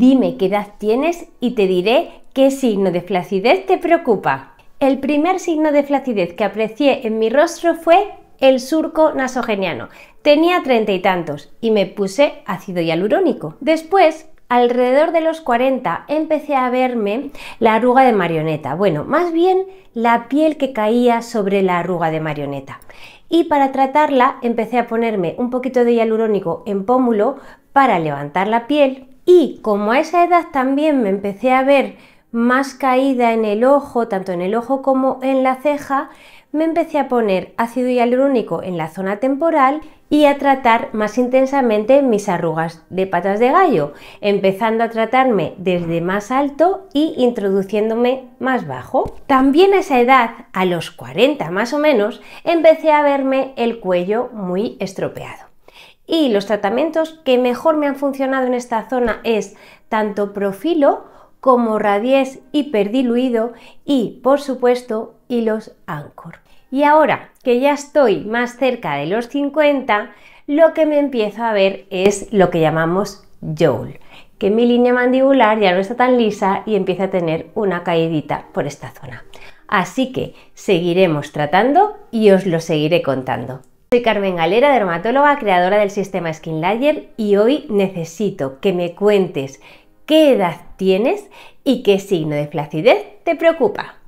Dime qué edad tienes y te diré qué signo de flacidez te preocupa. El primer signo de flacidez que aprecié en mi rostro fue el surco nasogeniano. Tenía treinta y tantos y me puse ácido hialurónico. Después, alrededor de los 40, empecé a verme la arruga de marioneta. Bueno, más bien la piel que caía sobre la arruga de marioneta. Y para tratarla empecé a ponerme un poquito de hialurónico en pómulo para levantar la piel y como a esa edad también me empecé a ver más caída en el ojo, tanto en el ojo como en la ceja, me empecé a poner ácido hialurónico en la zona temporal y a tratar más intensamente mis arrugas de patas de gallo, empezando a tratarme desde más alto y introduciéndome más bajo. También a esa edad, a los 40 más o menos, empecé a verme el cuello muy estropeado. Y los tratamientos que mejor me han funcionado en esta zona es tanto profilo como radies hiperdiluido y, por supuesto, hilos Anchor. Y ahora que ya estoy más cerca de los 50, lo que me empiezo a ver es lo que llamamos Joel, que mi línea mandibular ya no está tan lisa y empieza a tener una caída por esta zona. Así que seguiremos tratando y os lo seguiré contando. Soy Carmen Galera, dermatóloga, creadora del sistema Skin Layer y hoy necesito que me cuentes qué edad tienes y qué signo de flacidez te preocupa.